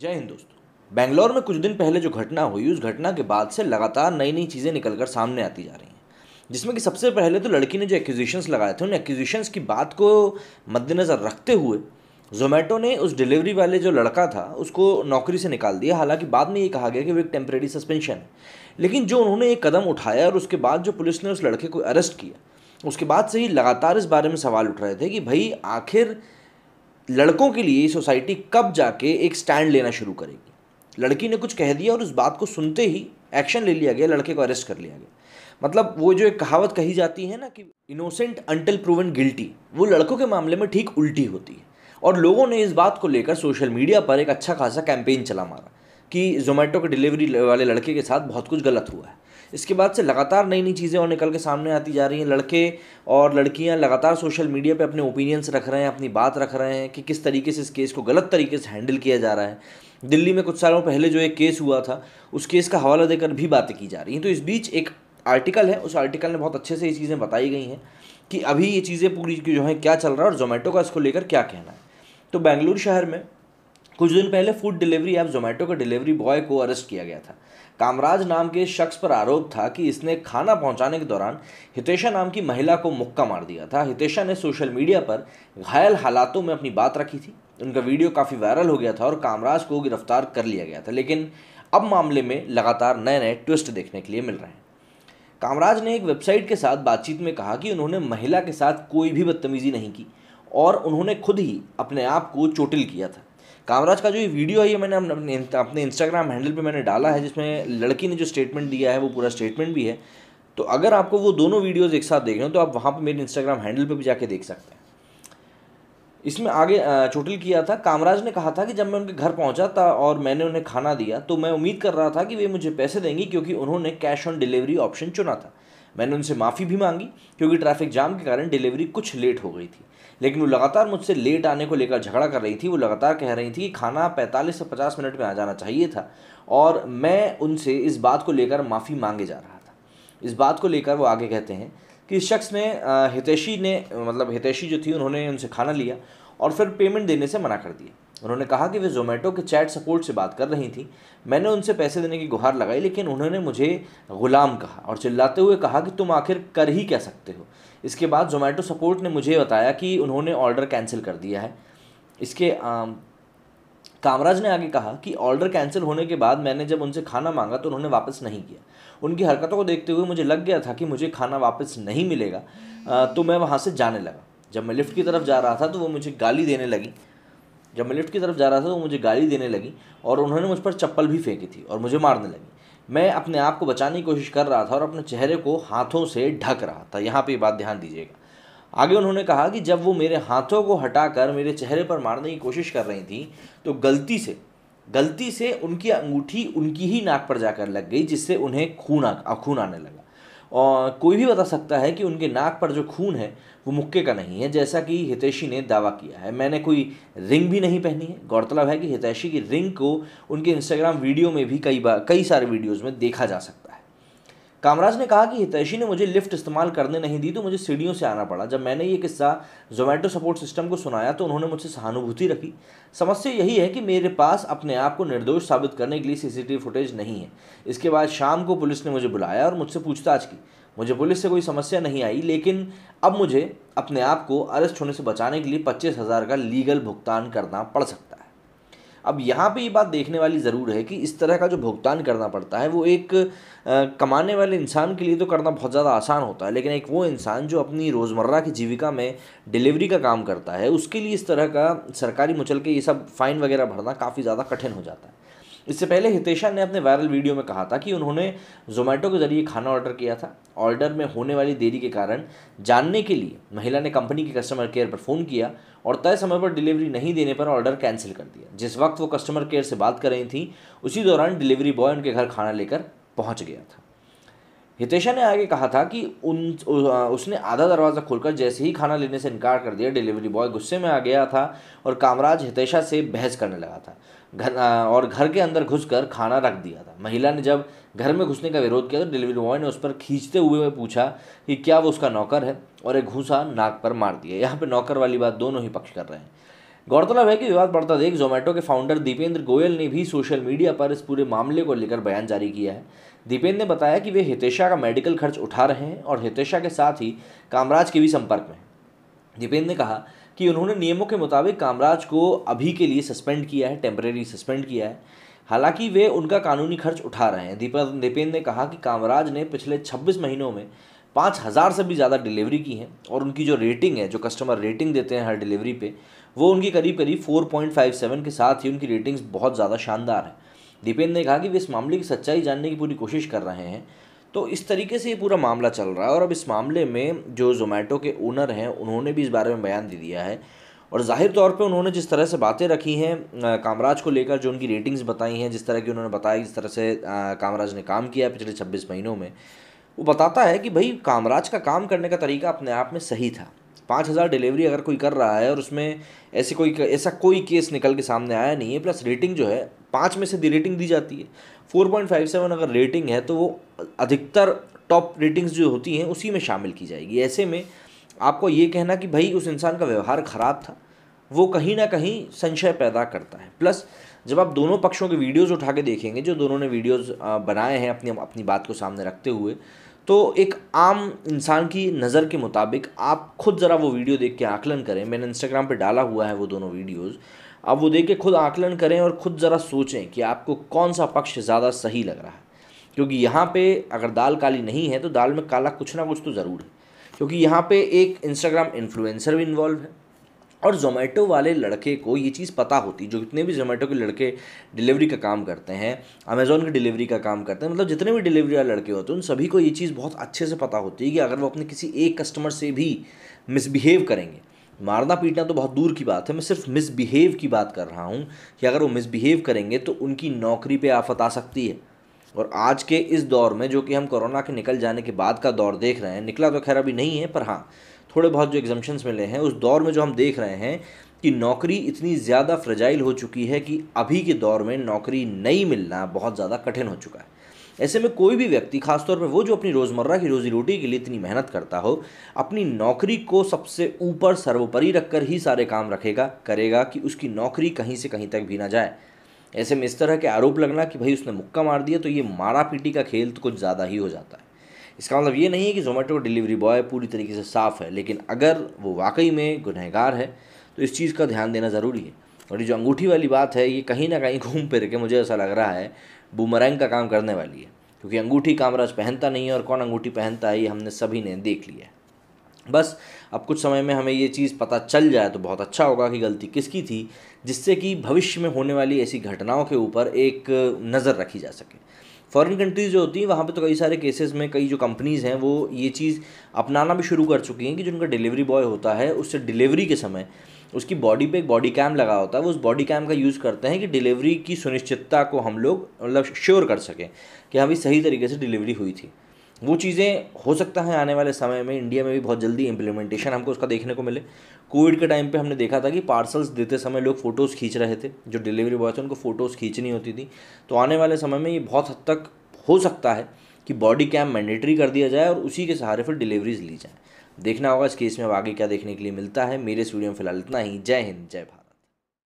जय हिंद दोस्तों बेंगलोर में कुछ दिन पहले जो घटना हुई उस घटना के बाद से लगातार नई नई चीज़ें निकल कर सामने आती जा रही हैं जिसमें कि सबसे पहले तो लड़की ने जो एक्विजिशंस लगाए थे उन एक्विजिशंस की बात को मद्देनज़र रखते हुए जोमेटो ने उस डिलीवरी वाले जो लड़का था उसको नौकरी से निकाल दिया हालांकि बाद में ये कहा गया कि वो एक टेम्परेरी सस्पेंशन है लेकिन जो उन्होंने एक कदम उठाया और उसके बाद जो पुलिस ने उस लड़के को अरेस्ट किया उसके बाद से ही लगातार इस बारे में सवाल उठ रहे थे कि भाई आखिर लड़कों के लिए सोसाइटी कब जाके एक स्टैंड लेना शुरू करेगी लड़की ने कुछ कह दिया और उस बात को सुनते ही एक्शन ले लिया गया लड़के को अरेस्ट कर लिया गया मतलब वो जो एक कहावत कही जाती है ना कि इनोसेंट अनटिल प्रूवन गिल्टी वो लड़कों के मामले में ठीक उल्टी होती है और लोगों ने इस बात को लेकर सोशल मीडिया पर एक अच्छा खासा कैंपेन चला मारा कि जोमेटो के डिलीवरी वाले लड़के के साथ बहुत कुछ गलत हुआ है इसके बाद से लगातार नई नई चीज़ें और निकल के सामने आती जा रही हैं लड़के और लड़कियां लगातार सोशल मीडिया पे अपने ओपिनियंस रख रहे हैं अपनी बात रख रहे हैं कि किस तरीके से इस केस को गलत तरीके से हैंडल किया जा रहा है दिल्ली में कुछ सालों पहले जो एक केस हुआ था उस केस का हवाला देकर भी बातें की जा रही हैं तो इस बीच एक आर्टिकल है उस आर्टिकल में बहुत अच्छे से ये चीज़ें बताई गई हैं कि अभी ये चीज़ें पूरी जो है क्या चल रहा है और जोमेटो का इसको लेकर क्या कहना है तो बेंगलुरु शहर में कुछ दिन पहले फूड डिलीवरी ऐप जोमेटो के डिलीवरी बॉय को अरेस्ट किया गया था कामराज नाम के शख्स पर आरोप था कि इसने खाना पहुंचाने के दौरान हितेशा नाम की महिला को मुक्का मार दिया था हितेशा ने सोशल मीडिया पर घायल हालातों में अपनी बात रखी थी उनका वीडियो काफ़ी वायरल हो गया था और कामराज को गिरफ्तार कर लिया गया था लेकिन अब मामले में लगातार नए नए ट्विस्ट देखने के लिए मिल रहे हैं कामराज ने एक वेबसाइट के साथ बातचीत में कहा कि उन्होंने महिला के साथ कोई भी बदतमीज़ी नहीं की और उन्होंने खुद ही अपने आप को चोटिल किया था कामराज का जो ये वीडियो है ये मैंने अपने इंस्टाग्राम हैंडल पे मैंने डाला है जिसमें लड़की ने जो स्टेटमेंट दिया है वो पूरा स्टेटमेंट भी है तो अगर आपको वो दोनों वीडियोज़ एक साथ देख रहे हो तो आप वहाँ पर मेरे इंस्टाग्राम हैंडल पर भी जाके देख सकते हैं इसमें आगे चोटिल किया था कामराज ने कहा था कि जब मैं उनके घर पहुंचा था और मैंने उन्हें खाना दिया तो मैं उम्मीद कर रहा था कि वे मुझे पैसे देंगी क्योंकि उन्होंने कैश ऑन डिलीवरी ऑप्शन चुना था मैंने उनसे माफ़ी भी मांगी क्योंकि ट्रैफिक जाम के कारण डिलीवरी कुछ लेट हो गई थी लेकिन वो लगातार मुझसे लेट आने को लेकर झगड़ा कर रही थी वो लगातार कह रही थी कि खाना 45 से 50 मिनट में आ जाना चाहिए था और मैं उनसे इस बात को लेकर माफ़ी मांगे जा रहा था इस बात को लेकर वो आगे कहते हैं कि इस शख्स ने हितेशी ने मतलब हितेशी जो थी उन्होंने उनसे खाना लिया और फिर पेमेंट देने से मना कर दिया उन्होंने कहा कि वे जोमेटो के चैट सपोर्ट से बात कर रही थी मैंने उनसे पैसे देने की गुहार लगाई लेकिन उन्होंने मुझे गुलाम कहा और चिल्लाते हुए कहा कि तुम आखिर कर ही क्या सकते हो इसके बाद जोमेटो सपोर्ट ने मुझे बताया कि उन्होंने ऑर्डर कैंसिल कर दिया है इसके आ, कामराज ने आगे कहा कि ऑर्डर कैंसिल होने के बाद मैंने जब उनसे खाना मांगा तो उन्होंने वापस नहीं किया उनकी हरकतों को देखते हुए मुझे लग गया था कि मुझे खाना वापस नहीं मिलेगा तो मैं वहाँ से जाने लगा जब मैं लिफ्ट की तरफ जा रहा था तो वो मुझे गाली देने लगी जब मैं लिफ्ट की तरफ जा रहा था तो मुझे गाली देने लगी और उन्होंने मुझ पर चप्पल भी फेंकी थी और मुझे मारने लगी मैं अपने आप को बचाने की कोशिश कर रहा था और अपने चेहरे को हाथों से ढक रहा था यहाँ ये बात ध्यान दीजिएगा आगे उन्होंने कहा कि जब वो मेरे हाथों को हटाकर मेरे चेहरे पर मारने की कोशिश कर रही थी तो गलती से गलती से उनकी अंगूठी उनकी ही नाक पर जाकर लग गई जिससे उन्हें खून खून आने लगा और कोई भी बता सकता है कि उनके नाक पर जो खून है वो मुक्के का नहीं है जैसा कि हितैषी ने दावा किया है मैंने कोई रिंग भी नहीं पहनी है गौरतलब है कि हितैषी की रिंग को उनके इंस्टाग्राम वीडियो में भी कई बार कई सारे वीडियोज़ में देखा जा सकता है कामराज ने कहा कि हितैषी ने मुझे लिफ्ट इस्तेमाल करने नहीं दी तो मुझे सीढ़ियों से आना पड़ा जब मैंने ये किस्सा जोमेटो सपोर्ट सिस्टम को सुनाया तो उन्होंने मुझसे सहानुभूति रखी समस्या यही है कि मेरे पास अपने आप को निर्दोष साबित करने के लिए सीसीटीवी फुटेज नहीं है इसके बाद शाम को पुलिस ने मुझे बुलाया और मुझसे पूछताछ की मुझे पुलिस से कोई समस्या नहीं आई लेकिन अब मुझे अपने आप को अरेस्ट होने से बचाने के लिए पच्चीस हज़ार का लीगल भुगतान करना पड़ सकता अब यहाँ पे ये बात देखने वाली ज़रूर है कि इस तरह का जो भुगतान करना पड़ता है वो एक आ, कमाने वाले इंसान के लिए तो करना बहुत ज़्यादा आसान होता है लेकिन एक वो इंसान जो अपनी रोज़मर्रा की जीविका में डिलीवरी का काम करता है उसके लिए इस तरह का सरकारी मुचल के ये सब फ़ाइन वगैरह भरना काफ़ी ज़्यादा कठिन हो जाता है इससे पहले हितेशा ने अपने वायरल वीडियो में कहा था कि उन्होंने जोमेटो के जरिए खाना ऑर्डर किया था ऑर्डर में होने वाली देरी के कारण जानने के लिए महिला ने कंपनी के कस्टमर केयर पर फ़ोन किया और तय समय पर डिलीवरी नहीं देने पर ऑर्डर कैंसिल कर दिया जिस वक्त वो कस्टमर केयर से बात कर रही थी उसी दौरान डिलीवरी बॉय उनके घर खाना लेकर पहुँच गया था हितेशा ने आगे कहा था कि उन उसने आधा दरवाज़ा खोलकर जैसे ही खाना लेने से इनकार कर दिया डिलीवरी बॉय गुस्से में आ गया था और कामराज हितेशा से बहस करने लगा था घर और घर के अंदर घुसकर खाना रख दिया था महिला ने जब घर में घुसने का विरोध किया तो डिलीवरी बॉय ने उस पर खींचते हुए पूछा कि क्या वो उसका नौकर है और एक घूसा नाक पर मार दिया यहाँ पर नौकर वाली बात दोनों ही पक्ष कर रहे हैं गौरतलब है कि विवाद बढ़ता देख जोमेटो के फाउंडर दीपेंद्र गोयल ने भी सोशल मीडिया पर इस पूरे मामले को लेकर बयान जारी किया है दीपेंद्र ने बताया कि वे हितेशा का मेडिकल खर्च उठा रहे हैं और हितेशा के साथ ही कामराज के भी संपर्क में दीपेंद्र ने कहा कि उन्होंने नियमों के मुताबिक कामराज को अभी के लिए सस्पेंड किया है टेम्परेरी सस्पेंड किया है हालांकि वे उनका कानूनी खर्च उठा रहे हैं दीपक दीपेंद्र ने कहा कि कामराज ने पिछले 26 महीनों में पाँच हज़ार से भी ज़्यादा डिलीवरी की हैं और उनकी जो रेटिंग है जो कस्टमर रेटिंग देते हैं हर डिलीवरी पे वो उनकी करीब करीब 4.57 के साथ ही उनकी रेटिंग्स बहुत ज़्यादा शानदार हैं दीपेंद्र ने कहा कि वे इस मामले की सच्चाई जानने की पूरी कोशिश कर रहे हैं तो इस तरीके से ये पूरा मामला चल रहा है और अब इस मामले में जो जोमेटो के ओनर हैं उन्होंने भी इस बारे में बयान दे दिया है और जाहिर तौर पे उन्होंने जिस तरह से बातें रखी हैं कामराज को लेकर जो उनकी रेटिंग्स बताई हैं जिस तरह की उन्होंने बताया जिस तरह से आ, कामराज ने काम किया पिछले छब्बीस महीनों में वो बताता है कि भाई कामराज का काम करने का तरीका अपने आप में सही था पाँच हज़ार डिलीवरी अगर कोई कर रहा है और उसमें ऐसे कोई ऐसा कोई केस निकल के सामने आया नहीं है प्लस रेटिंग जो है पाँच में से दी रेटिंग दी जाती है फोर पॉइंट फाइव सेवन अगर रेटिंग है तो वो अधिकतर टॉप रेटिंग्स जो होती हैं उसी में शामिल की जाएगी ऐसे में आपको ये कहना कि भाई उस इंसान का व्यवहार ख़राब था वो कहीं ना कहीं संशय पैदा करता है प्लस जब आप दोनों पक्षों के वीडियोज़ उठा के देखेंगे जो दोनों ने वीडियोज़ बनाए हैं अपनी अपनी बात को सामने रखते हुए तो एक आम इंसान की नज़र के मुताबिक आप खुद ज़रा वो वीडियो देख के आकलन करें मैंने इंस्टाग्राम पे डाला हुआ है वो दोनों वीडियोज़ आप वो देखे खुद आकलन करें और खुद ज़रा सोचें कि आपको कौन सा पक्ष ज़्यादा सही लग रहा है क्योंकि यहाँ पे अगर दाल काली नहीं है तो दाल में काला कुछ ना कुछ तो ज़रूर है क्योंकि यहाँ पे एक इंस्टाग्राम इन्फ्लुएंसर भी इन्वॉल्व है और जोमेटो वाले लड़के को ये चीज़ पता होती जो जितने भी जोमेटो के लड़के डिलीवरी का काम करते हैं अमेज़ोन की डिलीवरी का काम करते हैं मतलब जितने भी डिलीवरी वाले लड़के होते हैं उन सभी को ये चीज़ बहुत अच्छे से पता होती है कि अगर वो अपने किसी एक कस्टमर से भी मिसबिहेव करेंगे मारना पीटना तो बहुत दूर की बात है मैं सिर्फ मिसबिहेव की बात कर रहा हूँ कि अगर वो मिसबिहेव करेंगे तो उनकी नौकरी पे आफत आ सकती है और आज के इस दौर में जो कि हम कोरोना के निकल जाने के बाद का दौर देख रहे हैं निकला तो खैर अभी नहीं है पर हाँ थोड़े बहुत जो एग्जाम्शंस मिले हैं उस दौर में जो हम देख रहे हैं कि नौकरी इतनी ज़्यादा फ्रजाइल हो चुकी है कि अभी के दौर में नौकरी नहीं मिलना बहुत ज़्यादा कठिन हो चुका है ऐसे में कोई भी व्यक्ति खासतौर पर वो जो अपनी रोज़मर्रा की रोज़ी रोटी के लिए इतनी मेहनत करता हो अपनी नौकरी को सबसे ऊपर सर्वोपरि रखकर ही सारे काम रखेगा करेगा कि उसकी नौकरी कहीं से कहीं तक भी ना जाए ऐसे में इस तरह के आरोप लगना कि भाई उसने मुक्का मार दिया तो ये मारा पीटी का खेल तो कुछ ज़्यादा ही हो जाता है इसका मतलब ये नहीं है कि जोमेटो डिलीवरी बॉय पूरी तरीके से साफ़ है लेकिन अगर वो वाकई में गुनहगार है तो इस चीज़ का ध्यान देना ज़रूरी है और ये जो अंगूठी वाली बात है ये कहीं ना कहीं घूम फिर के मुझे ऐसा लग रहा है बूमरैंग का काम करने वाली है क्योंकि अंगूठी कामराज पहनता नहीं है और कौन अंगूठी पहनता है ये हमने सभी ने देख लिया है बस अब कुछ समय में हमें ये चीज़ पता चल जाए तो बहुत अच्छा होगा कि गलती किसकी थी जिससे कि भविष्य में होने वाली ऐसी घटनाओं के ऊपर एक नज़र रखी जा सके फ़ॉरेन कंट्रीज़ जो होती हैं वहाँ पे तो कई सारे केसेस में कई जो कंपनीज़ हैं वो ये चीज़ अपनाना भी शुरू कर चुकी हैं कि जो उनका डिलीवरी बॉय होता है उससे डिलीवरी के समय उसकी बॉडी पे एक बॉडी कैम लगा होता है वो उस बॉडी कैम का यूज़ करते हैं कि डिलीवरी की सुनिश्चितता को हम लोग मतलब श्योर कर सकें कि हमें हाँ सही तरीके से डिलीवरी हुई थी वो चीज़ें हो सकता है आने वाले समय में इंडिया में भी बहुत जल्दी इम्प्लीमेंटेशन हमको उसका देखने को मिले कोविड के टाइम पे हमने देखा था कि पार्सल्स देते समय लोग फ़ोटोज़ खींच रहे थे जो डिलीवरी बॉय थे उनको फ़ोटोज़ खींचनी होती थी तो आने वाले समय में ये बहुत हद तक हो सकता है कि बॉडी कैम मैंडेटरी कर दिया जाए और उसी के सहारे फिर डिलीवरीज ली जाए देखना होगा इस केस में अब आगे क्या देखने के लिए मिलता है मेरे स्टूडियो में फिलहाल इतना ही जय हिंद जय भारत